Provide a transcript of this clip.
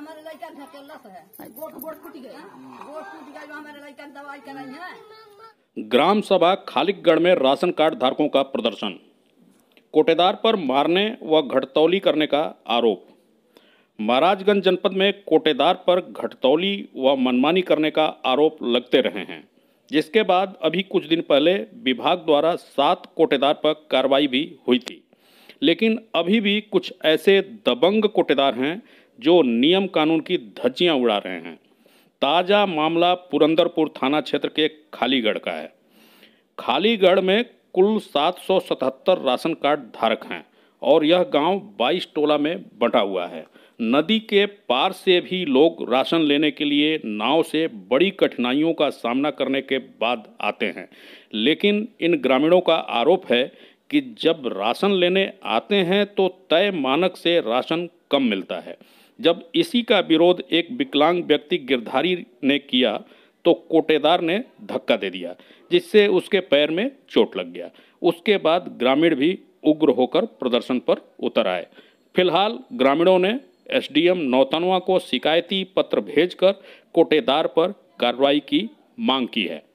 हमारे लड़का घर के लत है गोट गोट टूट गए गोट टूट गए जो हमारे लड़का के दवाई कराई है ग्राम सभा खालिकगढ़ में राशन कार्ड धारकों का प्रदर्शन कोटेदार पर मारने व घटतौली करने का आरोप महाराजगंज जनपद में कोटेदार पर घटतौली व मनमानी करने का आरोप लगते रहे हैं जिसके बाद अभी कुछ दिन पहले विभाग द्वारा सात कोटेदार पर कार्रवाई भी हुई थी लेकिन अभी भी कुछ ऐसे दबंग कोटेदार हैं जो नियम कानून की धज्जियां उड़ा रहे हैं ताज़ा मामला पुरंदरपुर थाना क्षेत्र के खालीगढ़ का है खालीगढ़ में कुल 777 राशन कार्ड धारक हैं और यह गांव 22 टोला में बंटा हुआ है नदी के पार से भी लोग राशन लेने के लिए नाव से बड़ी कठिनाइयों का सामना करने के बाद आते हैं लेकिन इन ग्रामीणों का आरोप है कि जब राशन लेने आते हैं तो तय मानक से राशन कम मिलता है जब इसी का विरोध एक विकलांग व्यक्ति गिरधारी ने किया तो कोटेदार ने धक्का दे दिया जिससे उसके पैर में चोट लग गया उसके बाद ग्रामीण भी उग्र होकर प्रदर्शन पर उतर आए फिलहाल ग्रामीणों ने एसडीएम नौतनवा को शिकायती पत्र भेजकर कोटेदार पर कार्रवाई की मांग की है